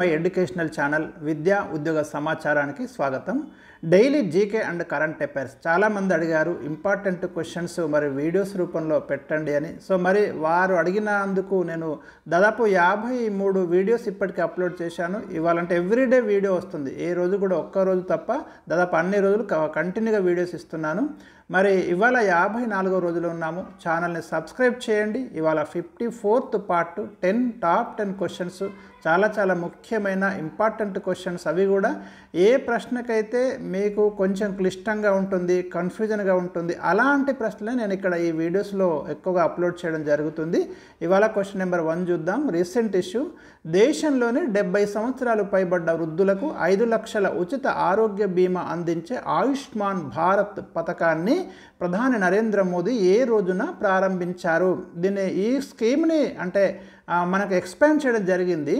my educational channel విద్యా ఉద్యోగ సమాచారానికి స్వాగతం daily GK and current affairs చాలామంది అడిగారు ఇంపార్టెంట్ క్వశ్చన్స్ మరి వీడియోస్ రూపంలో పెట్టండి అని సో మరి వారు అడిగినందుకు నేను దాదాపు యాభై మూడు వీడియోస్ ఇప్పటికీ అప్లోడ్ చేశాను ఇవాళంటే ఎవ్రీడే వీడియో వస్తుంది ఏ రోజు కూడా ఒక్క రోజు తప్ప దాదాపు అన్ని రోజులు కంటిన్యూగా వీడియోస్ ఇస్తున్నాను మరి ఇవాళ యాభై నాలుగో రోజులో ఉన్నాము ఛానల్ని సబ్స్క్రైబ్ చేయండి ఇవాళ fifty fourth part ten top ten questions చాలా చాలా ముఖ్యమైన ఇంపార్టెంట్ క్వశ్చన్స్ అవి కూడా ఏ ప్రశ్నకైతే మీకు కొంచెం క్లిష్టంగా ఉంటుంది కన్ఫ్యూజన్గా ఉంటుంది అలాంటి ప్రశ్నలే నేను ఇక్కడ ఈ వీడియోస్లో ఎక్కువగా అప్లోడ్ చేయడం జరుగుతుంది ఇవాళ క్వశ్చన్ నెంబర్ వన్ చూద్దాం రీసెంట్ ఇష్యూ దేశంలోనే డెబ్బై సంవత్సరాలు పైబడ్డ వృద్ధులకు ఐదు లక్షల ఉచిత ఆరోగ్య బీమా అందించే ఆయుష్మాన్ భారత్ పథకాన్ని ప్రధాని నరేంద్ర మోదీ ఏ రోజున ప్రారంభించారు దీన్ని ఈ స్కీమ్ని అంటే మనకు ఎక్స్పాండ్ చేయడం జరిగింది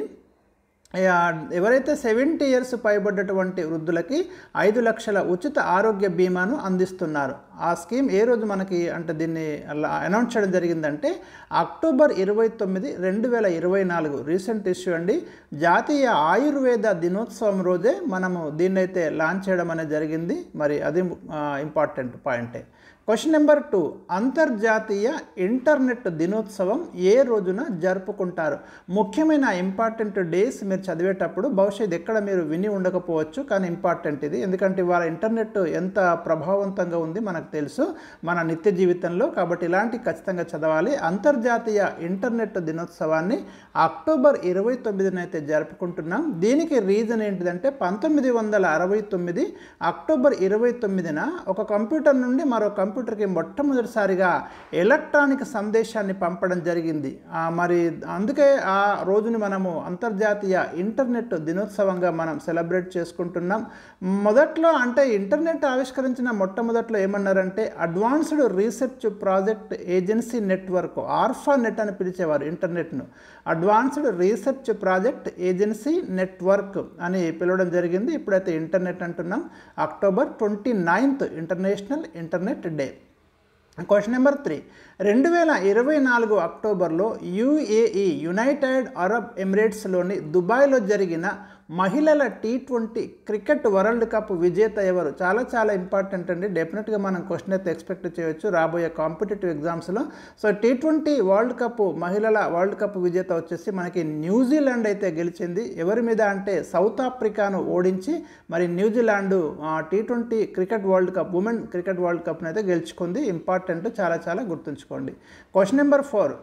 ఎవరైతే సెవెంటీ ఇయర్స్ పైబడ్డటువంటి వృద్ధులకి ఐదు లక్షల ఉచిత ఆరోగ్య బీమాను అందిస్తున్నారు ఆ స్కీమ్ ఏ రోజు మనకి అంటే దీన్ని అనౌన్స్ చేయడం జరిగిందంటే అక్టోబర్ ఇరవై తొమ్మిది రెండు వేల ఇరవై నాలుగు రీసెంట్ ఇష్యూ అండి జాతీయ ఆయుర్వేద దినోత్సవం రోజే మనము దీన్నైతే లాంచ్ చేయడం అనేది జరిగింది మరి అది ఇంపార్టెంట్ పాయింటే క్వశ్చన్ నెంబర్ టూ అంతర్జాతీయ ఇంటర్నెట్ దినోత్సవం ఏ రోజున జరుపుకుంటారు ముఖ్యమైన ఇంపార్టెంట్ డేస్ మీరు చదివేటప్పుడు భవిష్యత్ ఎక్కడ మీరు విని ఉండకపోవచ్చు కానీ ఇంపార్టెంట్ ఇది ఎందుకంటే వాళ్ళ ఇంటర్నెట్ ఎంత ప్రభావవంతంగా ఉంది మనకు మనకు తెలుసు మన నిత్య జీవితంలో కాబట్టి ఇలాంటి ఖచ్చితంగా చదవాలి అంతర్జాతీయ ఇంటర్నెట్ దినోత్సవాన్ని అక్టోబర్ ఇరవై తొమ్మిదినైతే జరుపుకుంటున్నాం దీనికి రీజన్ ఏంటిదంటే పంతొమ్మిది వందల అరవై తొమ్మిది అక్టోబర్ ఇరవై తొమ్మిదిన ఒక కంప్యూటర్ నుండి మరో కంప్యూటర్కి మొట్టమొదటిసారిగా ఎలక్ట్రానిక్ సందేశాన్ని పంపడం జరిగింది మరి అందుకే ఆ రోజుని మనము అంతర్జాతీయ ఇంటర్నెట్ దినోత్సవంగా మనం సెలబ్రేట్ చేసుకుంటున్నాం మొదట్లో అంటే ఇంటర్నెట్ ఆవిష్కరించిన మొట్టమొదట్లో ఏమన్నారు చేశారంటే advanced research project agency network ARPANET అని పిలిచేవారు ఇంటర్నెట్ను advanced research project agency network అని పిలవడం జరిగింది ఇప్పుడైతే ఇంటర్నెట్ అంటున్నాం October twenty ninth international internet day question number three రెండు వేల ఇరవై నాలుగు అక్టోబర్లో యుఏఈ యునైటెడ్ అరబ్ ఎమిరేట్స్లోని దుబాయ్లో జరిగిన మహిళల T twenty cricket world cup విజేత ఎవరు చాలా చాలా ఇంపార్టెంట్ అండి డెఫినెట్గా మనం క్వశ్చన్ అయితే ఎక్స్పెక్ట్ చేయవచ్చు రాబోయే కాంపిటేటివ్ ఎగ్జామ్స్లో so T twenty world cup మహిళల వరల్డ్ కప్ విజేత వచ్చేసి మనకి న్యూజిలాండ్ అయితే గెలిచింది ఎవరి మీద అంటే సౌత్ ఆఫ్రికాను ఓడించి మరి New Zealand tea twenty cricket world cup women cricket world కప్ను అయితే గెలుచుకుంది ఇంపార్టెంట్ చాలా చాలా గుర్తుంచుకోండి question number four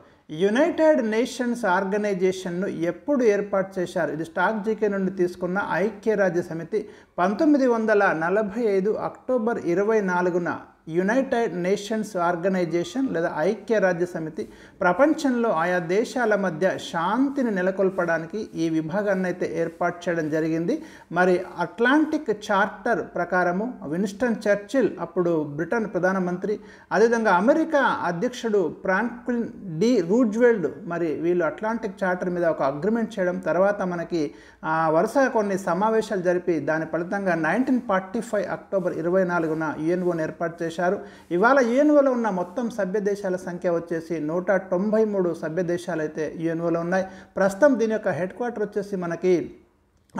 United nations ఆర్గనైజేషన్ను ఎప్పుడు ఏర్పాటు చేశారు ఇది స్టాక్ జీకే నుండి తీసుకున్న ఐక్యరాజ్య సమితి పంతొమ్మిది వందల నలభై ఐదు అక్టోబర్ ఇరవై నాలుగున యునైటెడ్ నేషన్స్ ఆర్గనైజేషన్ లేదా ఐక్యరాజ్య సమితి ప్రపంచంలో ఆయా దేశాల మధ్య శాంతిని నెలకొల్పడానికి ఈ విభాగాన్ని అయితే ఏర్పాటు చేయడం జరిగింది మరి అట్లాంటిక్ చార్టర్ ప్రకారము విన్స్టన్ చర్చిల్ అప్పుడు బ్రిటన్ ప్రధానమంత్రి అదేవిధంగా అమెరికా అధ్యక్షుడు ఫ్రాంక్లిన్ డి రూజ్వెల్డ్ మరి వీళ్ళు అట్లాంటిక్ చార్టర్ మీద ఒక అగ్రిమెంట్ చేయడం తర్వాత మనకి వరుసగా కొన్ని సమావేశాలు జరిపి దాని ఫలితం ఫలితంగా నైన్టీన్ ఫార్టీ ఫైవ్ అక్టోబర్ ఇరవై నాలుగున యుఎన్ఓను ఏర్పాటు చేశారు ఇవాళ యుఎన్ఓలో ఉన్న మొత్తం సభ్య దేశాల సంఖ్య వచ్చేసి నూట తొంభై మూడు సభ్య దేశాలు అయితే యుఎన్ఓలో ఉన్నాయి ప్రస్తుతం దీని యొక్క హెడ్ క్వార్టర్ వచ్చేసి మనకి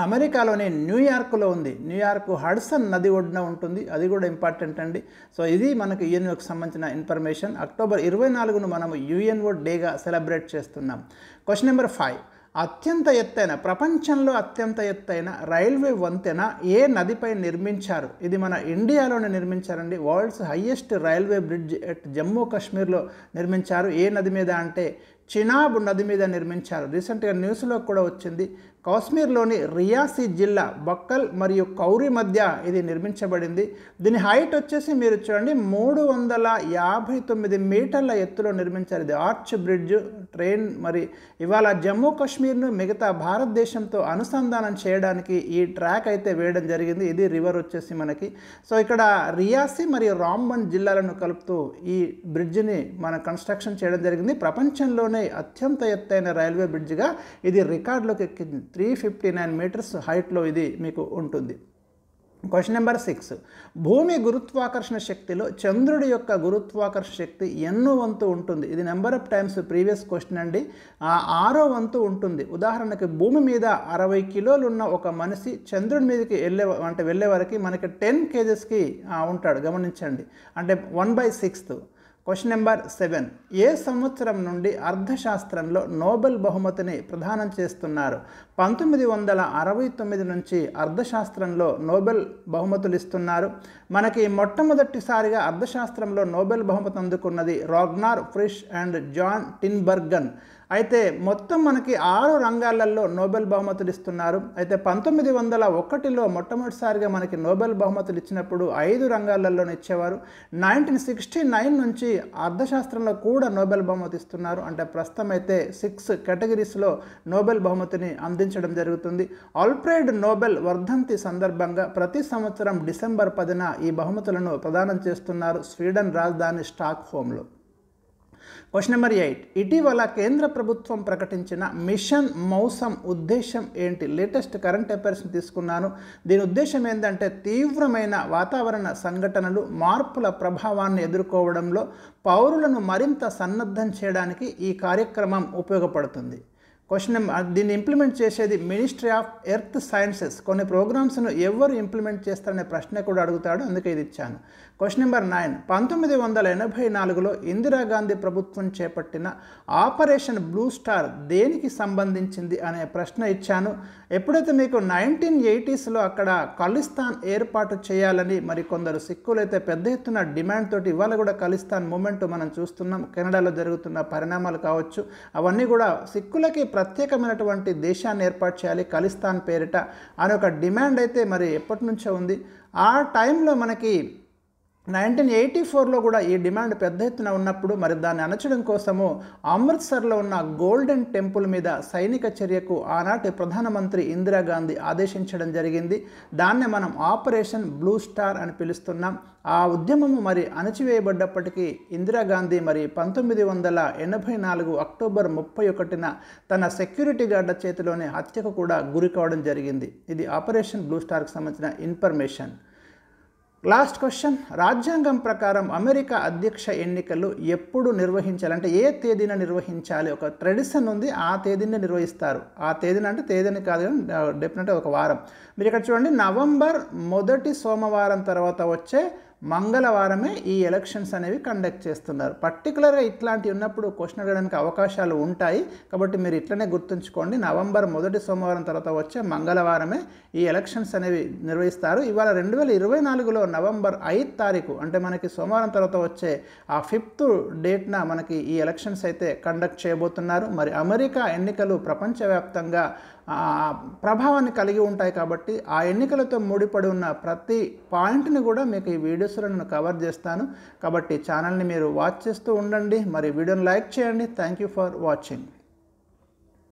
అమెరికాలోని న్యూయార్క్లో ఉంది న్యూయార్క్ హడ్సన్ నది ఒడ్డున ఉంటుంది అది కూడా ఇంపార్టెంట్ అండి సో ఇది మనకు యుఎన్ఓకి సంబంధించిన ఇన్ఫర్మేషన్ అక్టోబర్ ఇరవై నాలుగును మనం యుఎన్ఓ డేగా సెలబ్రేట్ చేస్తున్నాం క్వశ్చన్ నెంబర్ ఫైవ్ అత్యంత ఎత్తైన ప్రపంచంలో అత్యంత ఎత్తైన రైల్వే వంతెన ఏ నదిపై నిర్మించారు ఇది మన ఇండియాలోనే నిర్మించారండి world's highest railway bridge at Jammu కాశ్మీర్లో నిర్మించారు ఏ నది మీద అంటే చినాబ్ నది మీద నిర్మించారు రీసెంట్గా న్యూస్లో కూడా వచ్చింది కాశ్మీర్లోని రియాసీ జిల్లా బక్కల్ మరియు కౌరి మధ్య ఇది నిర్మించబడింది దీని హైట్ వచ్చేసి మీరు చూడండి మూడు వందల యాభై తొమ్మిది మీటర్ల ఎత్తులో నిర్మించారు ఇది ఆర్చ్ బ్రిడ్జ్ ట్రైన్ మరి ఇవాళ జమ్మూ కాశ్మీర్ను మిగతా భారతదేశంతో అనుసంధానం చేయడానికి ఈ ట్రాక్ అయితే వేయడం జరిగింది ఇది రివర్ వచ్చేసి మనకి సో ఇక్కడ రియాసి మరియు రాంబన్ జిల్లాలను కలుపుతూ ఈ బ్రిడ్జ్ని మన కన్స్ట్రక్షన్ చేయడం జరిగింది ప్రపంచంలోనే చెన్నై అత్యంత ఎత్తైన రైల్వే బ్రిడ్జ్గా ఇది రికార్డులోకి ఎక్కింది త్రీ ఫిఫ్టీ నైన్ మీటర్స్ హైట్లో ఇది మీకు ఉంటుంది క్వశ్చన్ నెంబర్ సిక్స్ భూమి గురుత్వాకర్షణ శక్తిలో చంద్రుడి యొక్క గురుత్వాకర్షణ శక్తి ఎన్నో వంతు ఉంటుంది ఇది number of times previous question అండి ఆ ఆరో వంతు ఉంటుంది ఉదాహరణకి భూమి మీద అరవై కిలోలు ఉన్న ఒక మనిషి చంద్రుడి మీదకి వెళ్ళే అంటే వెళ్ళే వరకు మనకి టెన్ కేజెస్కి ఉంటాడు గమనించండి అంటే one by sixth question number seven ఏ సంవత్సరం నుండి అర్థశాస్త్రంలో నోబెల్ బహుమతిని ప్రదానం చేస్తున్నారు పంతొమ్మిది వందల అరవై తొమ్మిది నుంచి అర్థశాస్త్రంలో నోబెల్ బహుమతులు ఇస్తున్నారు మనకి మొట్టమొదటిసారిగా అర్థశాస్త్రంలో నోబెల్ బహుమతి అందుకున్నది Ragnar Frisch and Jan Tinbergen అయితే మొత్తం మనకి ఆరు రంగాలలో నోబెల్ బహుమతులు ఇస్తున్నారు అయితే పంతొమ్మిది వందల ఒకటిలో మొట్టమొదటిసారిగా మనకి నోబెల్ బహుమతులు ఇచ్చినప్పుడు ఐదు రంగాలలో ఇచ్చేవారు నైన్టీన్ సిక్స్టీ నైన్ నుంచి అర్థశాస్త్రంలో కూడా నోబెల్ బహుమతి ఇస్తున్నారు అంటే ప్రస్తుతం అయితే సిక్స్ కేటగిరీస్లో నోబెల్ బహుమతిని అందించడం జరుగుతుంది ఆల్ఫ్రైడ్ నోబెల్ వర్ధంతి సందర్భంగా ప్రతి సంవత్సరం డిసెంబర్ పదిన ఈ బహుమతులను ప్రదానం చేస్తున్నారు స్వీడన్ రాజధాని స్టాక్ హోమ్లో క్వశ్చన్ నెంబర్ ఎయిట్ ఇటీవల కేంద్ర ప్రభుత్వం ప్రకటించిన మిషన్ మౌసం ఉద్దేశం ఏంటి లేటెస్ట్ కరెంట్ అఫైర్స్ని తీసుకున్నాను దీని ఉద్దేశం ఏంటంటే తీవ్రమైన వాతావరణ సంఘటనలు మార్పుల ప్రభావాన్ని ఎదుర్కోవడంలో పౌరులను మరింత సన్నద్ధం చేయడానికి ఈ కార్యక్రమం ఉపయోగపడుతుంది క్వశ్చన్ నెంబర్ దీన్ని ఇంప్లిమెంట్ చేసేది మినిస్ట్రీ ఆఫ్ ఎర్త్ సైన్సెస్ కొన్ని ప్రోగ్రామ్స్ను ఎవరు ఇంప్లిమెంట్ చేస్తారనే ప్రశ్న కూడా అడుగుతాడు అందుకే ఇది ఇచ్చాను క్వశ్చన్ నెంబర్ నైన్ పంతొమ్మిది వందల ఎనభై నాలుగులో ఇందిరాగాంధీ ప్రభుత్వం చేపట్టిన ఆపరేషన్ బ్లూ స్టార్ దేనికి సంబంధించింది అనే ప్రశ్న ఇచ్చాను ఎప్పుడైతే మీకు నైన్టీన్ ఎయిటీస్లో అక్కడ ఖలిస్తాన్ ఏర్పాటు చేయాలని మరి కొందరు సిక్కులైతే పెద్ద ఎత్తున డిమాండ్ తోటి ఇవాళ కూడా ఖలిస్తాన్ మూమెంట్ మనం చూస్తున్నాం కెనడాలో జరుగుతున్న పరిణామాలు కావచ్చు అవన్నీ కూడా సిక్కులకి ప్రత్యేకమైనటువంటి దేశాన్ని ఏర్పాటు చేయాలి ఖలిస్తాన్ పేరిట అని ఒక డిమాండ్ అయితే మరి ఎప్పటి నుంచో ఉంది ఆ టైంలో మనకి నైన్టీన్ ఎయిటీ ఫోర్లో కూడా ఈ డిమాండ్ పెద్ద ఎత్తున ఉన్నప్పుడు మరి దాన్ని అణచడం కోసము అమృత్సర్లో ఉన్న గోల్డెన్ టెంపుల్ మీద సైనిక చర్యకు ఆనాటి ప్రధానమంత్రి ఇందిరాగాంధీ ఆదేశించడం జరిగింది దాన్నే మనం ఆపరేషన్ బ్లూ స్టార్ అని పిలుస్తున్నాం ఆ ఉద్యమము మరి అణచివేయబడ్డప్పటికీ ఇందిరాగాంధీ మరి పంతొమ్మిది వందల ఎనభై నాలుగు అక్టోబర్ ముప్పై ఒకటిన తన సెక్యూరిటీ గార్డ్ల చేతిలోనే హత్యకు కూడా గురి కావడం జరిగింది ఇది ఆపరేషన్ బ్లూ స్టార్కి సంబంధించిన ఇన్ఫర్మేషన్ లాస్ట్ క్వశ్చన్ రాజ్యాంగం ప్రకారం అమెరికా అధ్యక్ష ఎన్నికలు ఎప్పుడు నిర్వహించాలంటే ఏ తేదీన నిర్వహించాలి ఒక ట్రెడిషన్ ఉంది ఆ తేదీన నిర్వహిస్తారు ఆ తేదీన అంటే తేదీని కాదు డెఫినెట్ ఒక వారం మీరు ఇక్కడ చూడండి నవంబర్ మొదటి సోమవారం తర్వాత వచ్చే మంగళవారమే ఈ ఎలక్షన్స్ అనేవి కండక్ట్ చేస్తున్నారు పర్టికులర్గా ఇట్లాంటివి ఉన్నప్పుడు క్వశ్చన్ అడగడానికి అవకాశాలు ఉంటాయి కాబట్టి మీరు ఇట్లనే గుర్తుంచుకోండి నవంబర్ మొదటి సోమవారం తర్వాత వచ్చే మంగళవారమే ఈ ఎలక్షన్స్ అనేవి నిర్వహిస్తారు ఇవాళ రెండు వేల ఇరవై నాలుగులో నవంబర్ ఐదు తారీఖు అంటే మనకి సోమవారం తర్వాత వచ్చే ఆ ఫిఫ్త్ డేట్న మనకి ఈ ఎలక్షన్స్ అయితే కండక్ట్ చేయబోతున్నారు మరి అమెరికా ఎన్నికలు ప్రపంచవ్యాప్తంగా ప్రభావాన్ని కలిగి ఉంటాయి కాబట్టి ఆ ఎన్నికలతో ముడిపడి ఉన్న ప్రతి పాయింట్ని కూడా మీకు ఈ వీడియో వీడియోస్లో కవర్ చేస్తాను కాబట్టి ఛానల్ని మీరు వాచ్ చేస్తూ ఉండండి మరి వీడియోని లైక్ చేయండి థ్యాంక్ యూ ఫర్ వాచింగ్